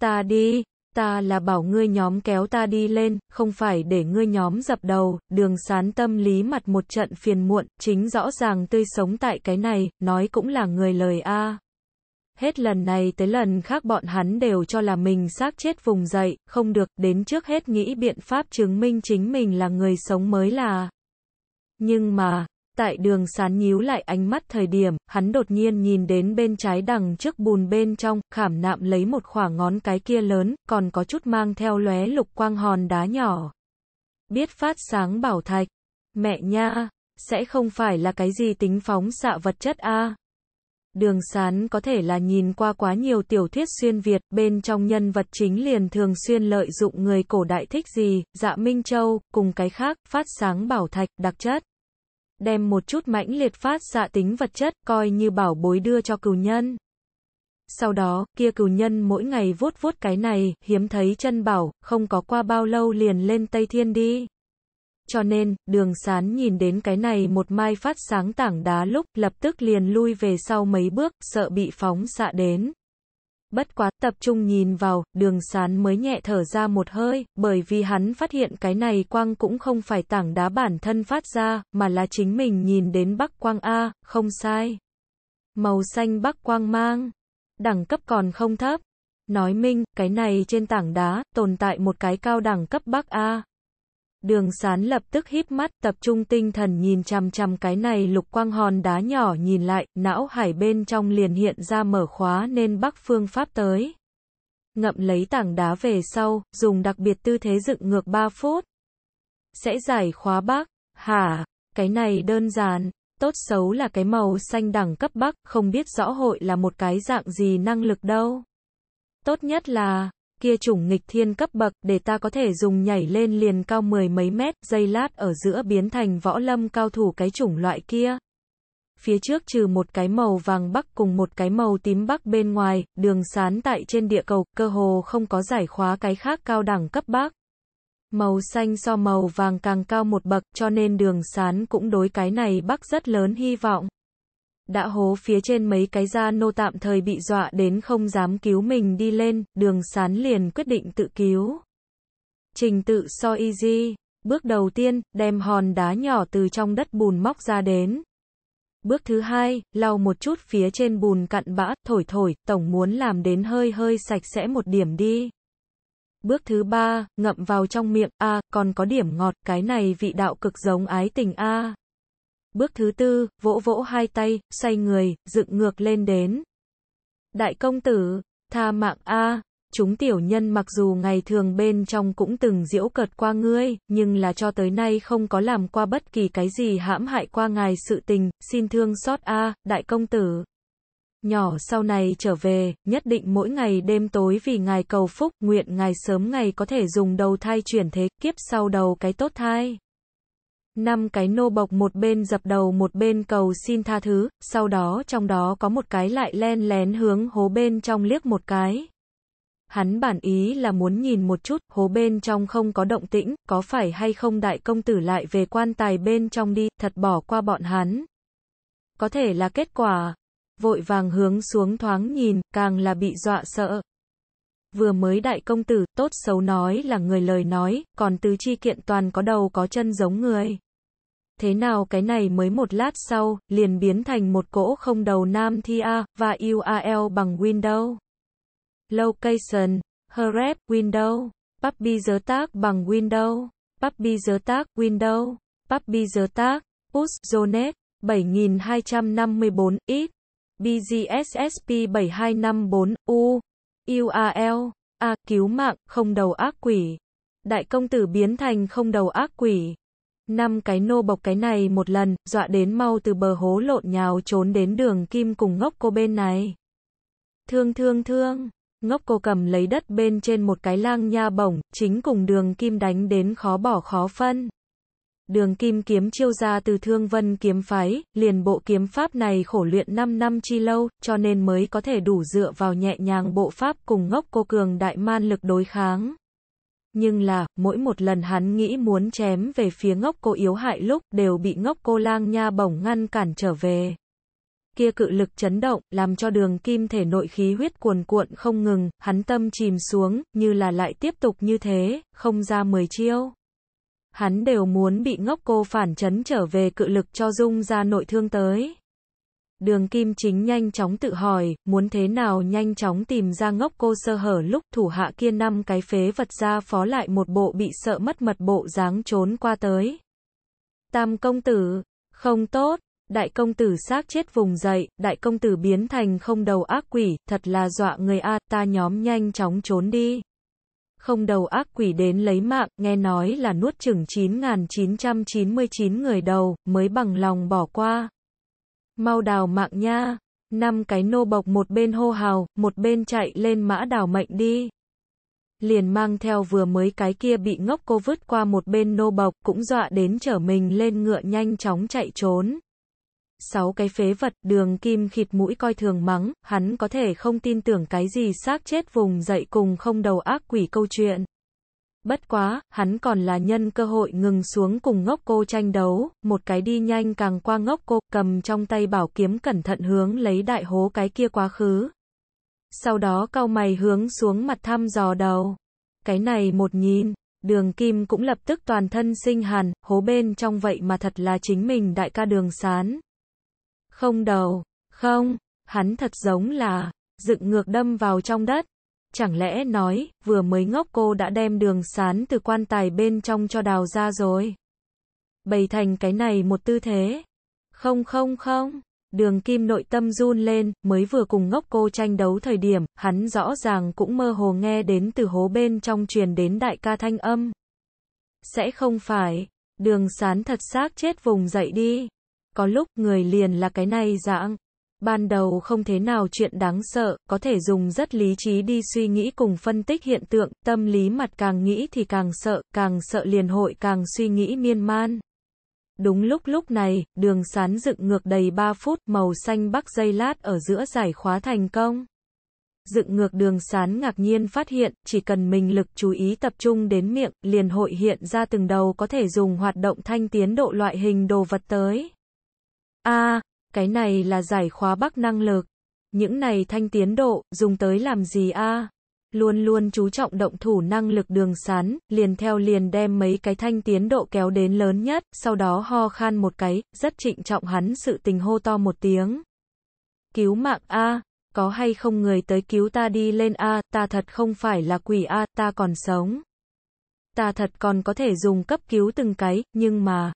Ta đi, ta là bảo ngươi nhóm kéo ta đi lên, không phải để ngươi nhóm dập đầu, đường sán tâm lý mặt một trận phiền muộn, chính rõ ràng tươi sống tại cái này, nói cũng là người lời a. Hết lần này tới lần khác bọn hắn đều cho là mình xác chết vùng dậy, không được, đến trước hết nghĩ biện pháp chứng minh chính mình là người sống mới là. Nhưng mà, tại đường sán nhíu lại ánh mắt thời điểm, hắn đột nhiên nhìn đến bên trái đằng trước bùn bên trong, khảm nạm lấy một khoảng ngón cái kia lớn, còn có chút mang theo lóe lục quang hòn đá nhỏ. Biết phát sáng bảo thạch, mẹ nha, sẽ không phải là cái gì tính phóng xạ vật chất a Đường sán có thể là nhìn qua quá nhiều tiểu thuyết xuyên Việt, bên trong nhân vật chính liền thường xuyên lợi dụng người cổ đại thích gì, dạ Minh Châu, cùng cái khác, phát sáng bảo thạch, đặc chất. Đem một chút mãnh liệt phát dạ tính vật chất, coi như bảo bối đưa cho cửu nhân. Sau đó, kia cửu nhân mỗi ngày vuốt vuốt cái này, hiếm thấy chân bảo, không có qua bao lâu liền lên Tây Thiên đi cho nên, đường sán nhìn đến cái này một mai phát sáng tảng đá lúc, lập tức liền lui về sau mấy bước, sợ bị phóng xạ đến. Bất quá, tập trung nhìn vào, đường sán mới nhẹ thở ra một hơi, bởi vì hắn phát hiện cái này quang cũng không phải tảng đá bản thân phát ra, mà là chính mình nhìn đến bắc quang A, không sai. Màu xanh bắc quang mang, đẳng cấp còn không thấp. Nói minh, cái này trên tảng đá, tồn tại một cái cao đẳng cấp bắc A. Đường sán lập tức híp mắt tập trung tinh thần nhìn chằm chằm cái này lục quang hòn đá nhỏ nhìn lại, não hải bên trong liền hiện ra mở khóa nên bắc phương pháp tới. Ngậm lấy tảng đá về sau, dùng đặc biệt tư thế dựng ngược 3 phút. Sẽ giải khóa bắc, hả, cái này đơn giản, tốt xấu là cái màu xanh đẳng cấp bắc, không biết rõ hội là một cái dạng gì năng lực đâu. Tốt nhất là, kia chủng nghịch thiên cấp bậc, để ta có thể dùng nhảy lên liền cao mười mấy mét, dây lát ở giữa biến thành võ lâm cao thủ cái chủng loại kia. Phía trước trừ một cái màu vàng bắc cùng một cái màu tím bắc bên ngoài, đường sán tại trên địa cầu, cơ hồ không có giải khóa cái khác cao đẳng cấp bác. Màu xanh so màu vàng càng cao một bậc, cho nên đường sán cũng đối cái này bắc rất lớn hy vọng đã hố phía trên mấy cái da nô tạm thời bị dọa đến không dám cứu mình đi lên, đường sán liền quyết định tự cứu. Trình tự so easy, bước đầu tiên, đem hòn đá nhỏ từ trong đất bùn móc ra đến. Bước thứ hai, lau một chút phía trên bùn cặn bã, thổi thổi, tổng muốn làm đến hơi hơi sạch sẽ một điểm đi. Bước thứ ba, ngậm vào trong miệng, a còn có điểm ngọt, cái này vị đạo cực giống ái tình a Bước thứ tư, vỗ vỗ hai tay, xoay người, dựng ngược lên đến. Đại công tử, tha mạng A, chúng tiểu nhân mặc dù ngày thường bên trong cũng từng diễu cợt qua ngươi, nhưng là cho tới nay không có làm qua bất kỳ cái gì hãm hại qua ngài sự tình, xin thương xót A, đại công tử. Nhỏ sau này trở về, nhất định mỗi ngày đêm tối vì ngài cầu phúc, nguyện ngài sớm ngày có thể dùng đầu thai chuyển thế, kiếp sau đầu cái tốt thai năm cái nô bộc một bên dập đầu một bên cầu xin tha thứ, sau đó trong đó có một cái lại len lén hướng hố bên trong liếc một cái. Hắn bản ý là muốn nhìn một chút, hố bên trong không có động tĩnh, có phải hay không đại công tử lại về quan tài bên trong đi, thật bỏ qua bọn hắn. Có thể là kết quả, vội vàng hướng xuống thoáng nhìn, càng là bị dọa sợ. Vừa mới đại công tử, tốt xấu nói là người lời nói, còn tứ chi kiện toàn có đầu có chân giống người thế nào cái này mới một lát sau, liền biến thành một cỗ không đầu nam thi a và URL bằng Windows. Location, Href, Windows, Puppy giới tác bằng Windows, Puppy giới tác, Windows, Puppy giới tác, Push, Zonet, 7254, X, BGSSP 7254, U, URL, A, cứu mạng, không đầu ác quỷ. Đại công tử biến thành không đầu ác quỷ. Năm cái nô bộc cái này một lần, dọa đến mau từ bờ hố lộn nhào trốn đến đường kim cùng ngốc cô bên này. Thương thương thương, ngốc cô cầm lấy đất bên trên một cái lang nha bổng, chính cùng đường kim đánh đến khó bỏ khó phân. Đường kim kiếm chiêu ra từ thương vân kiếm phái, liền bộ kiếm pháp này khổ luyện 5 năm chi lâu, cho nên mới có thể đủ dựa vào nhẹ nhàng bộ pháp cùng ngốc cô cường đại man lực đối kháng nhưng là, mỗi một lần hắn nghĩ muốn chém về phía ngốc cô yếu hại lúc đều bị ngốc cô lang nha bổng ngăn cản trở về. Kia cự lực chấn động, làm cho đường kim thể nội khí huyết cuồn cuộn không ngừng, hắn tâm chìm xuống, như là lại tiếp tục như thế, không ra mười chiêu. Hắn đều muốn bị ngốc cô phản chấn trở về cự lực cho dung ra nội thương tới đường kim chính nhanh chóng tự hỏi, muốn thế nào nhanh chóng tìm ra ngốc cô sơ hở lúc thủ hạ kia năm cái phế vật ra phó lại một bộ bị sợ mất mật bộ dáng trốn qua tới. Tam công tử, không tốt, đại công tử xác chết vùng dậy, đại công tử biến thành không đầu ác quỷ, thật là dọa người A, ta nhóm nhanh chóng trốn đi. Không đầu ác quỷ đến lấy mạng, nghe nói là nuốt chừng 9.999 người đầu, mới bằng lòng bỏ qua mau đào mạng nha. Năm cái nô bộc một bên hô hào, một bên chạy lên mã đào mệnh đi. Liền mang theo vừa mới cái kia bị ngốc cô vứt qua một bên nô bộc cũng dọa đến trở mình lên ngựa nhanh chóng chạy trốn. Sáu cái phế vật đường kim khịt mũi coi thường mắng, hắn có thể không tin tưởng cái gì xác chết vùng dậy cùng không đầu ác quỷ câu chuyện. Bất quá, hắn còn là nhân cơ hội ngừng xuống cùng ngốc cô tranh đấu, một cái đi nhanh càng qua ngốc cô, cầm trong tay bảo kiếm cẩn thận hướng lấy đại hố cái kia quá khứ. Sau đó cau mày hướng xuống mặt thăm dò đầu. Cái này một nhìn, đường kim cũng lập tức toàn thân sinh hàn, hố bên trong vậy mà thật là chính mình đại ca đường sán. Không đầu, không, hắn thật giống là, dựng ngược đâm vào trong đất. Chẳng lẽ nói, vừa mới ngốc cô đã đem đường sán từ quan tài bên trong cho đào ra rồi. Bày thành cái này một tư thế. Không không không. Đường kim nội tâm run lên, mới vừa cùng ngốc cô tranh đấu thời điểm, hắn rõ ràng cũng mơ hồ nghe đến từ hố bên trong truyền đến đại ca thanh âm. Sẽ không phải, đường sán thật xác chết vùng dậy đi. Có lúc người liền là cái này dạng. Ban đầu không thế nào chuyện đáng sợ, có thể dùng rất lý trí đi suy nghĩ cùng phân tích hiện tượng, tâm lý mặt càng nghĩ thì càng sợ, càng sợ liền hội càng suy nghĩ miên man. Đúng lúc lúc này, đường sán dựng ngược đầy 3 phút, màu xanh bắc dây lát ở giữa giải khóa thành công. Dựng ngược đường sán ngạc nhiên phát hiện, chỉ cần mình lực chú ý tập trung đến miệng, liền hội hiện ra từng đầu có thể dùng hoạt động thanh tiến độ loại hình đồ vật tới. A, à, cái này là giải khóa bắc năng lực. Những này thanh tiến độ, dùng tới làm gì a? Luôn luôn chú trọng động thủ năng lực đường sán, liền theo liền đem mấy cái thanh tiến độ kéo đến lớn nhất, sau đó ho khan một cái, rất trịnh trọng hắn sự tình hô to một tiếng. Cứu mạng a, có hay không người tới cứu ta đi lên a, ta thật không phải là quỷ a, ta còn sống ta thật còn có thể dùng cấp cứu từng cái, nhưng mà,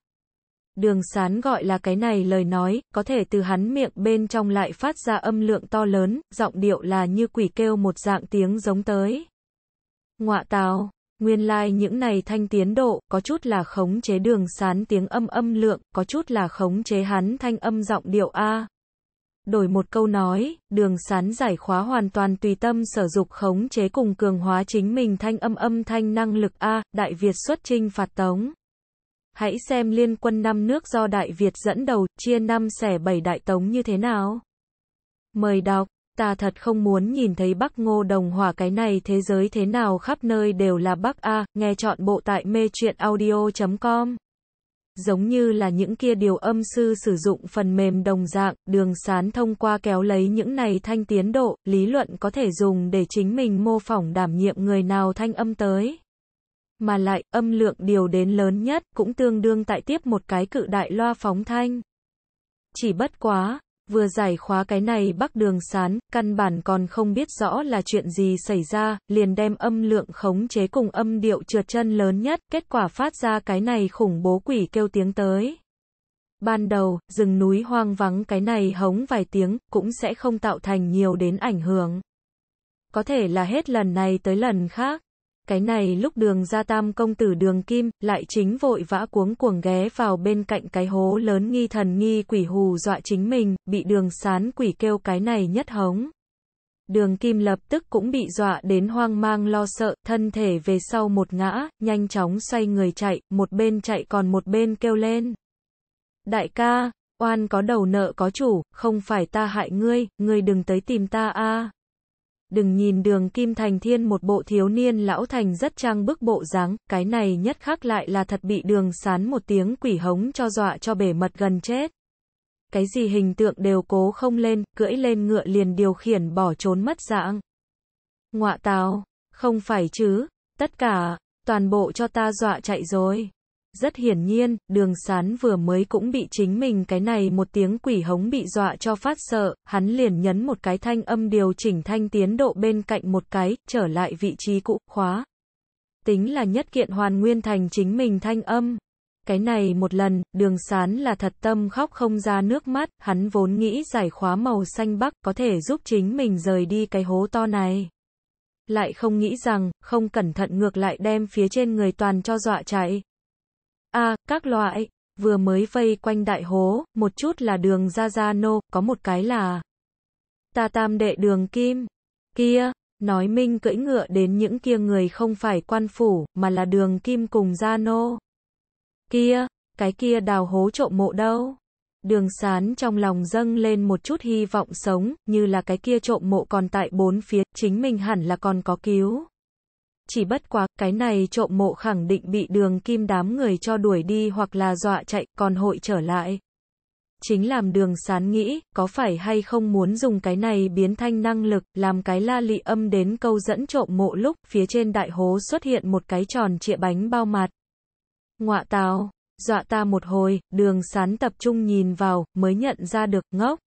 Đường sán gọi là cái này lời nói, có thể từ hắn miệng bên trong lại phát ra âm lượng to lớn, giọng điệu là như quỷ kêu một dạng tiếng giống tới. Ngoạ tào, nguyên lai like những này thanh tiến độ, có chút là khống chế đường sán tiếng âm âm lượng, có chút là khống chế hắn thanh âm giọng điệu A. Đổi một câu nói, đường sán giải khóa hoàn toàn tùy tâm sở dục khống chế cùng cường hóa chính mình thanh âm âm thanh năng lực A, Đại Việt xuất trinh phạt tống. Hãy xem liên quân năm nước do Đại Việt dẫn đầu, chia năm xẻ bảy đại tống như thế nào. Mời đọc, ta thật không muốn nhìn thấy Bắc Ngô Đồng Hòa cái này thế giới thế nào khắp nơi đều là Bắc A, nghe chọn bộ tại mê truyện audio.com. Giống như là những kia điều âm sư sử dụng phần mềm đồng dạng, đường sán thông qua kéo lấy những này thanh tiến độ, lý luận có thể dùng để chính mình mô phỏng đảm nhiệm người nào thanh âm tới mà lại âm lượng điều đến lớn nhất cũng tương đương tại tiếp một cái cự đại loa phóng thanh. Chỉ bất quá, vừa giải khóa cái này bắc đường sán, căn bản còn không biết rõ là chuyện gì xảy ra, liền đem âm lượng khống chế cùng âm điệu trượt chân lớn nhất, kết quả phát ra cái này khủng bố quỷ kêu tiếng tới. Ban đầu, rừng núi hoang vắng cái này hống vài tiếng, cũng sẽ không tạo thành nhiều đến ảnh hưởng. Có thể là hết lần này tới lần khác, cái này lúc đường gia tam công tử đường kim, lại chính vội vã cuống cuồng ghé vào bên cạnh cái hố lớn nghi thần nghi quỷ hù dọa chính mình, bị đường sán quỷ kêu cái này nhất hống. Đường kim lập tức cũng bị dọa đến hoang mang lo sợ, thân thể về sau một ngã, nhanh chóng xoay người chạy, một bên chạy còn một bên kêu lên. Đại ca, oan có đầu nợ có chủ, không phải ta hại ngươi, ngươi đừng tới tìm ta a. À đừng nhìn đường Kim Thành Thiên một bộ thiếu niên lão thành rất trang bức bộ dáng, cái này nhất khác lại là thật bị đường sán một tiếng quỷ hống cho dọa cho bể mật gần chết. Cái gì hình tượng đều cố không lên, cưỡi lên ngựa liền điều khiển bỏ trốn mất dạng. Ngoạ tào, không phải chứ, tất cả, toàn bộ cho ta dọa chạy rồi. Rất hiển nhiên, đường sán vừa mới cũng bị chính mình cái này một tiếng quỷ hống bị dọa cho phát sợ, hắn liền nhấn một cái thanh âm điều chỉnh thanh tiến độ bên cạnh một cái, trở lại vị trí cũ, khóa. Tính là nhất kiện hoàn nguyên thành chính mình thanh âm. Cái này một lần, đường sán là thật tâm khóc không ra nước mắt, hắn vốn nghĩ giải khóa màu xanh bắc có thể giúp chính mình rời đi cái hố to này lại không nghĩ rằng, không cẩn thận ngược lại đem phía trên người toàn cho dọa chạy a à, các loại, vừa mới vây quanh đại hố, một chút là đường Gia Gia Nô, có một cái là ta tam đệ đường Kim. Kia, nói minh cưỡi ngựa đến những kia người không phải quan phủ, mà là đường Kim cùng Gia Nô. Kia, cái kia đào hố trộm mộ đâu? Đường sán trong lòng dâng lên một chút hy vọng sống, như là cái kia trộm mộ còn tại bốn phía, chính mình hẳn là còn có cứu chỉ bất quá, cái này trộm mộ khẳng định bị đường kim đám người cho đuổi đi hoặc là dọa chạy, còn hội trở lại. Chính làm đường sán nghĩ, có phải hay không muốn dùng cái này biến thanh năng lực, làm cái la lị âm đến câu dẫn trộm mộ lúc, phía trên đại hố xuất hiện một cái tròn trịa bánh bao mặt. Ngọa tào, dọa ta một hồi, đường sán tập trung nhìn vào, mới nhận ra được, ngốc.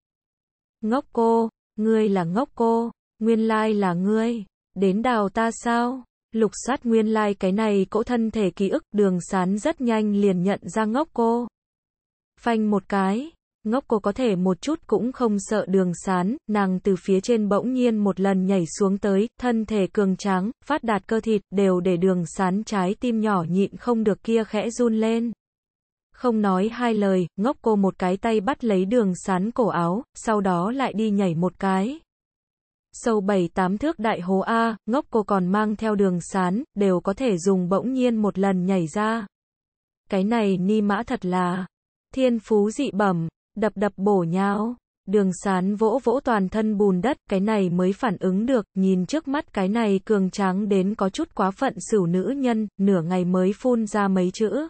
Ngốc cô, ngươi là ngốc cô, nguyên lai là ngươi, đến đào ta sao? lục soát nguyên lai like cái này cỗ thân thể ký ức, đường sán rất nhanh liền nhận ra ngốc cô. Phanh một cái, ngốc cô có thể một chút cũng không sợ đường sán, nàng từ phía trên bỗng nhiên một lần nhảy xuống tới, thân thể cường tráng, phát đạt cơ thịt, đều để đường sán trái tim nhỏ nhịn không được kia khẽ run lên. Không nói hai lời, ngốc cô một cái tay bắt lấy đường sán cổ áo, sau đó lại đi nhảy một cái sâu 7-8 thước đại hố A, ngốc cô còn mang theo đường sán, đều có thể dùng bỗng nhiên một lần nhảy ra. Cái này ni mã thật là thiên phú dị bẩm, đập đập bổ nhau. Đường sán vỗ vỗ toàn thân bùn đất, cái này mới phản ứng được, nhìn trước mắt cái này cường tráng đến có chút quá phận xử nữ nhân, nửa ngày mới phun ra mấy chữ.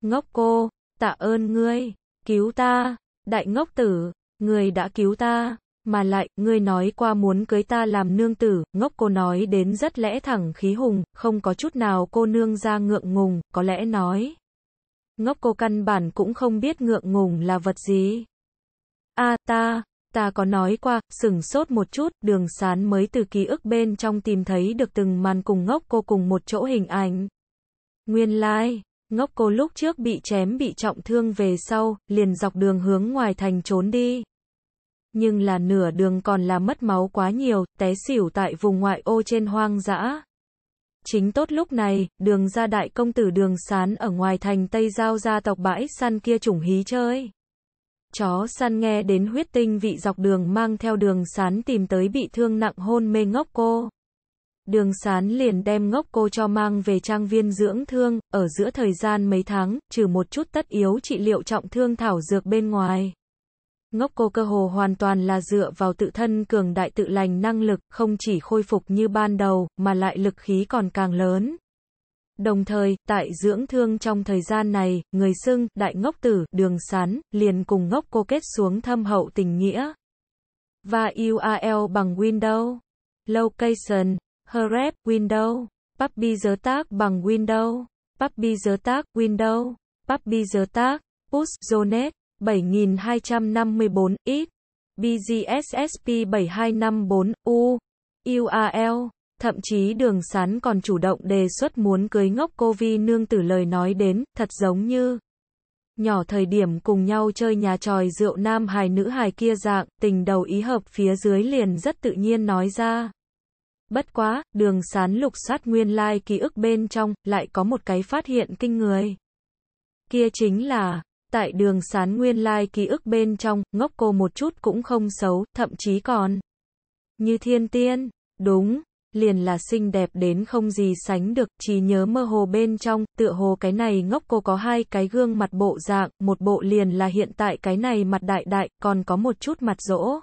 Ngốc cô, tạ ơn ngươi, cứu ta, đại ngốc tử, người đã cứu ta. Mà lại, ngươi nói qua muốn cưới ta làm nương tử, ngốc cô nói đến rất lẽ thẳng khí hùng, không có chút nào cô nương ra ngượng ngùng, có lẽ nói. Ngốc cô căn bản cũng không biết ngượng ngùng là vật gì. a ta, ta có nói qua, sửng sốt một chút, đường sán mới từ ký ức bên trong tìm thấy được từng màn cùng ngốc cô cùng một chỗ hình ảnh. Nguyên lai, like, ngốc cô lúc trước bị chém bị trọng thương về sau, liền dọc đường hướng ngoài thành trốn đi nhưng là nửa đường còn là mất máu quá nhiều, té xỉu tại vùng ngoại ô trên hoang dã. Chính tốt lúc này, đường ra đại công tử đường sán ở ngoài thành Tây Giao gia tộc bãi săn kia chủng hí chơi. Chó săn nghe đến huyết tinh vị dọc đường mang theo đường sán tìm tới bị thương nặng hôn mê ngốc cô. Đường sán liền đem ngốc cô cho mang về trang viên dưỡng thương, ở giữa thời gian mấy tháng, trừ một chút tất yếu trị liệu trọng thương thảo dược bên ngoài ngốc cô cơ hồ hoàn toàn là dựa vào tự thân cường đại tự lành năng lực, không chỉ khôi phục như ban đầu, mà lại lực khí còn càng lớn. Đồng thời, tại dưỡng thương trong thời gian này, người xưng, đại ngốc tử, đường sán, liền cùng ngốc cô kết xuống thâm hậu tình nghĩa. Và URL bằng Windows, Location, herep Windows, Puppy giới tác bằng Windows, Puppy giới tác, Windows, Puppy giới tác, Push, Zonet. 7254 ít BGSSP 7254 U UAL Thậm chí đường sán còn chủ động đề xuất muốn cưới ngốc cô Vi nương tử lời nói đến, thật giống như nhỏ thời điểm cùng nhau chơi nhà tròi rượu nam hài nữ hài kia dạng, tình đầu ý hợp phía dưới liền rất tự nhiên nói ra. Bất quá, đường sán lục soát nguyên lai like ký ức bên trong, lại có một cái phát hiện kinh người. Kia chính là, tại đường sán nguyên lai ký ức bên trong, ngốc cô một chút cũng không xấu, thậm chí còn như thiên tiên, đúng, liền là xinh đẹp đến không gì sánh được, chỉ nhớ mơ hồ bên trong, tựa hồ cái này ngốc cô có hai cái gương mặt bộ dạng, một bộ liền là hiện tại cái này mặt đại đại, còn có một chút mặt rỗ.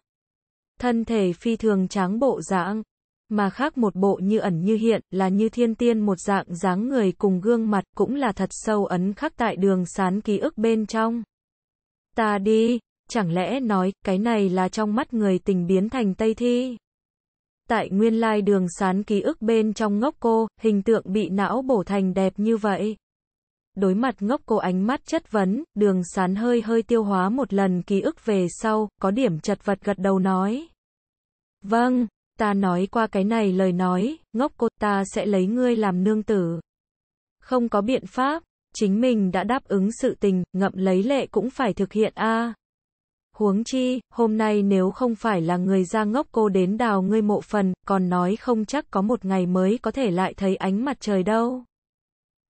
Thân thể phi thường tráng bộ dạng, mà khác một bộ như ẩn như hiện, là như thiên tiên một dạng dáng người cùng gương mặt, cũng là thật sâu ấn khắc tại đường sán ký ức bên trong. Ta đi, chẳng lẽ nói, cái này là trong mắt người tình biến thành Tây Thi? Tại nguyên lai đường sán ký ức bên trong ngốc cô, hình tượng bị não bổ thành đẹp như vậy. Đối mặt ngốc cô ánh mắt chất vấn, đường sán hơi hơi tiêu hóa một lần ký ức về sau, có điểm chật vật gật đầu nói. Vâng, ta nói qua cái này lời nói, ngốc cô ta sẽ lấy ngươi làm nương tử. Không có biện pháp, chính mình đã đáp ứng sự tình, ngậm lấy lệ cũng phải thực hiện a. Huống chi, hôm nay nếu không phải là người ra ngốc cô đến đào ngươi mộ phần, còn nói không chắc có một ngày mới có thể lại thấy ánh mặt trời đâu.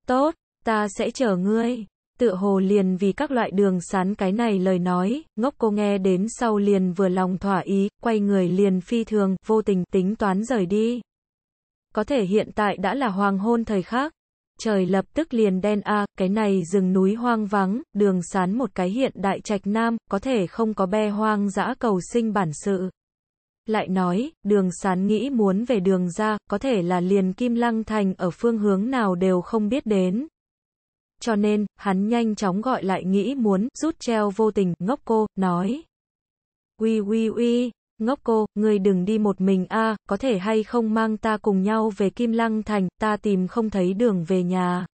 Tốt, ta sẽ chờ ngươi tựa hồ liền vì các loại đường sán cái này lời nói, ngốc cô nghe đến sau liền vừa lòng thỏa ý, quay người liền phi thường, vô tình tính toán rời đi. Có thể hiện tại đã là hoàng hôn thời khác, trời lập tức liền đen a, cái này rừng núi hoang vắng, đường sán một cái hiện đại trạch nam, có thể không có be hoang dã cầu sinh bản sự. Lại nói, đường sán nghĩ muốn về đường ra, có thể là liền kim lăng thành ở phương hướng nào đều không biết đến, cho nên, hắn nhanh chóng gọi lại nghĩ muốn, rút treo vô tình, ngốc cô, nói. Uy uy uy, ngốc cô, người đừng đi một mình a, có thể hay không mang ta cùng nhau về Kim Lăng Thành, ta tìm không thấy đường về nhà.